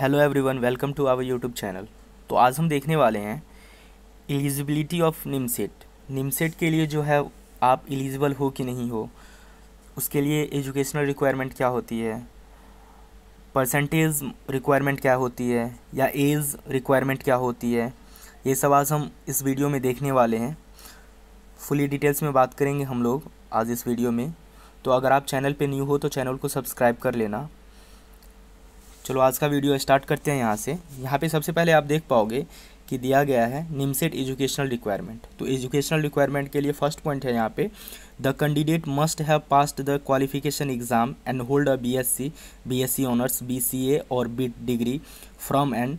Hello everyone welcome to our YouTube channel तो आज हम देखने वाले हैं एलिजिबिलिटी ऑफ निमसेट निमसेट के लिए जो है आप एलिजिबल हो कि नहीं हो उसके लिए एजुकेशनल रिक्वायरमेंट क्या होती है परसेंटेज रिक्वायरमेंट क्या होती है या एज रिक्वायरमेंट क्या होती है ये सब आज हम इस वीडियो में देखने वाले हैं फुली डिटेल्स में बात करेंगे हम लोग आज इस वीडियो में तो अगर आप चैनल पे न्यू हो तो चैनल को सब्सक्राइब कर लेना चलो आज का वीडियो स्टार्ट करते हैं यहाँ से यहाँ पे सबसे पहले आप देख पाओगे कि दिया गया है निमसेट एजुकेशनल रिक्वायरमेंट तो एजुकेशनल रिक्वायरमेंट के लिए फर्स्ट पॉइंट है यहाँ पे the candidate must have passed the qualification exam and hold a BSc BSc honours BCA और BIT degree from and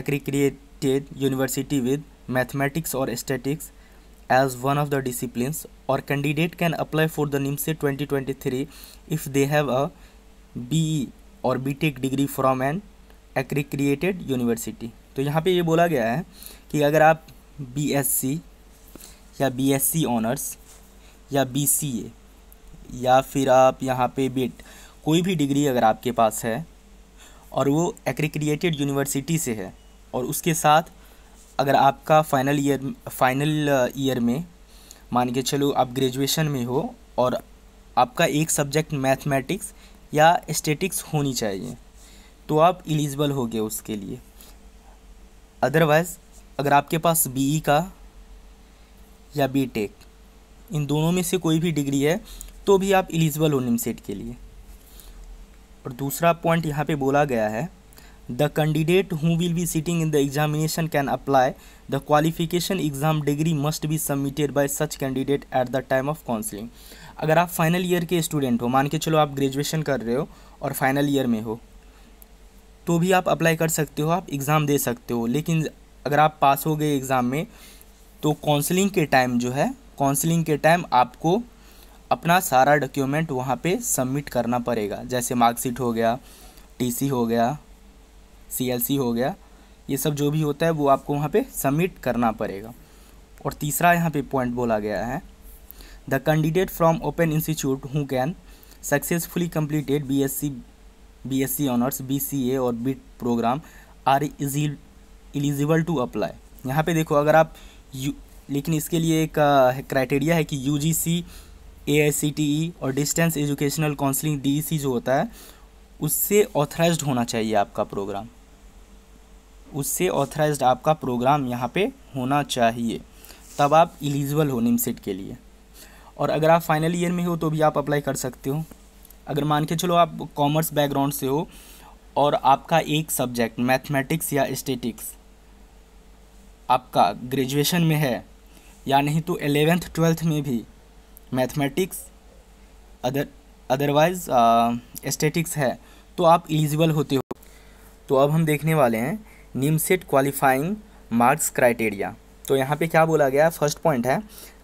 accredited university with mathematics और statics as one of the disciplines or candidate can apply for the NIMSE twenty if they have a BE और BTech degree from an accredited university तो यहाँ पे ये बोला गया है कि अगर आप बीएससी या बीएससी ऑनर्स या बीसीए या फिर आप यहाँ पे बीट e कोई भी डिग्री अगर आपके पास है और वो एक्रिक्रिएटेड यूनिवर्सिटी से है और उसके साथ अगर आपका फाइनल ईयर फाइनल ईयर में मान के चलो आप ग्रेजुएशन में हो और आपका एक सब्जेक्ट मैथमेटिक्स या स्टेटिक्स होनी चाहिए तो आप एलिजिबल हो गए उसके लिए अदरवाइज़ अगर आपके पास बी e का या बी टेक इन दोनों में से कोई भी डिग्री है तो भी आप एलिजिबल हो निमसेट e के लिए और दूसरा पॉइंट यहाँ पे बोला गया है the candidate who will be sitting in the examination can apply the qualification exam degree must be submitted by such candidate at the time of counselling अगर आप फाइनल ईयर के स्टूडेंट हो मान के चलो आप ग्रेजुएशन कर रहे हो और फाइनल ईयर में हो तो भी आप अप्लाई कर सकते हो आप एग्ज़ाम दे सकते हो लेकिन अगर आप पास हो गए एग्ज़ाम में तो काउंसलिंग के टाइम जो है काउंसलिंग के टाइम आपको अपना सारा डॉक्यूमेंट वहाँ पे सबमिट करना पड़ेगा जैसे मार्कशीट हो गया टीसी हो गया सीएलसी हो गया ये सब जो भी होता है वो आपको वहाँ पे सबमिट करना पड़ेगा और तीसरा यहाँ पे पॉइंट बोला गया है The candidate from Open Institute who can successfully completed BSc, BSc Honors, BCA और BIT e program are eligible to apply. यहाँ पे देखो अगर आप यू लेकिन इसके लिए एक क्राइटेरिया है कि you ji C A I C T E और distance educational counselling D E C जो होता है उससे ऑथराइज होना चाहिए आपका प्रोग्राम उससे ऑथराइज आपका प्रोग्राम यहाँ पे होना चाहिए तब आप एलिजिबल हो सेट के लिए और अगर आप फाइनल ईयर में हो तो भी आप अप्लाई कर सकते हो अगर मान के चलो आप कॉमर्स बैकग्राउंड से हो और आपका एक सब्जेक्ट मैथमेटिक्स या स्टेटिक्स आपका ग्रेजुएशन में है या नहीं तो एलेवेंथ ट्वेल्थ में भी मैथमेटिक्स अदर अदरवाइज स्टेटिक्स है तो आप एलिजिबल होते हो तो अब हम देखने वाले हैं NIMCET set qualifying marks criteria तो यहाँ पे क्या बोला गया फर्स्ट पॉइंट है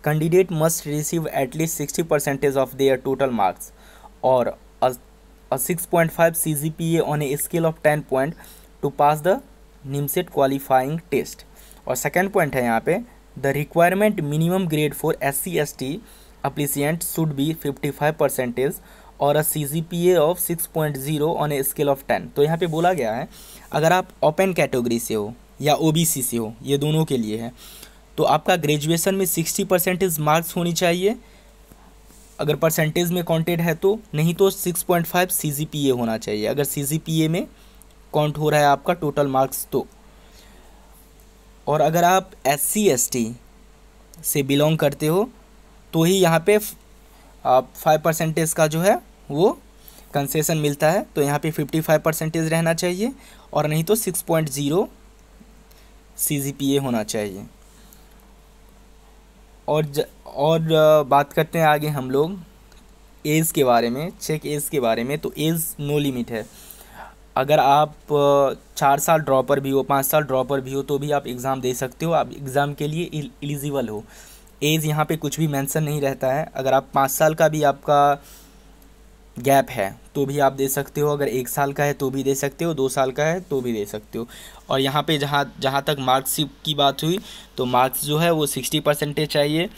candidate must candidate must sixty percentage of their total marks और six point five C G P N A scale of ten point to pass the NIMCET qualifying test और second point है यहाँ पे the requirement minimum grade for S C S T applicant should be fifty five percentage और अ सी G P A of six point zero on a scale of ten तो यहाँ पे बोला गया है अगर आप ओपन कैटेगरी से हो या ओ बी सी से हो ये दोनों के लिए है तो आपका ग्रेजुएशन में सिक्सटी परसेंटेज मार्क्स होनी चाहिए अगर परसेंटेज में काउंटेड है तो नहीं तो six point five C G P A होना चाहिए अगर सी जी पी ए में काउंट हो रहा है आपका टोटल मार्क्स तो और अगर आप एस सी एस टी से बिलोंग करते हो तो ही यहाँ पे आप फाइव परसेंटेज का जो है वो कंसेशन मिलता है तो यहाँ पे फिफ्टी फाइव परसेंटेज रहना चाहिए और नहीं तो six point zero C G P A होना चाहिए और ज, और बात करते हैं आगे हम लोग एज के बारे में चेक एज के बारे में तो एज नो लिमिट है अगर आप चार साल ड्रॉपर भी हो पाँच साल ड्रॉपर भी हो तो भी आप एग्ज़ाम दे सकते हो आप एग्ज़ाम के लिए एलिजिबल हो एज यहाँ पे कुछ भी मेंशन नहीं रहता है अगर आप पाँच साल का भी आपका गैप है तो भी आप दे सकते हो अगर एक साल का है तो भी दे सकते हो दो साल का है तो भी दे सकते हो और यहाँ पे जहाँ जहाँ तक मार्क्स की बात हुई तो मार्क्स जो है वो सिक्सटी परसेंटेज चाहिए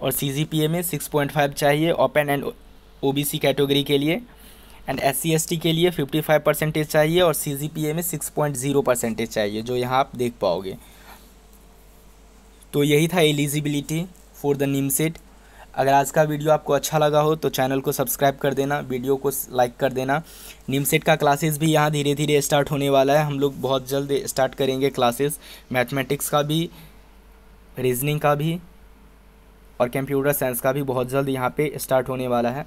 और सी जी पी ए में सिक्स पॉइंट फाइव चाहिए open and O B C category के लिए and S C S T के लिए फिफ्टी फाइव परसेंटेज चाहिए और सी जी पी ए में सिक्स पॉइंट ज़ीरो परसेंटेज चाहिए जो यहाँ आप देख पाओगे तो यही था eligibility for the NIMCET अगर आज का वीडियो आपको अच्छा लगा हो तो चैनल को सब्सक्राइब कर देना वीडियो को लाइक कर देना नीमसेट का क्लासेस भी यहाँ धीरे धीरे स्टार्ट होने वाला है हम लोग बहुत जल्द स्टार्ट करेंगे क्लासेस मैथमेटिक्स का भी रीजनिंग का भी और कंप्यूटर साइंस का भी बहुत जल्द यहाँ पे स्टार्ट होने वाला है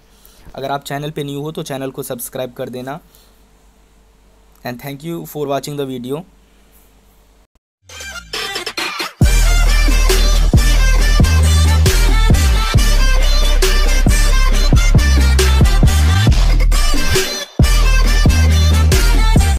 अगर आप चैनल पे न्यू हो तो चैनल को सब्सक्राइब कर देना and thank you for watching the video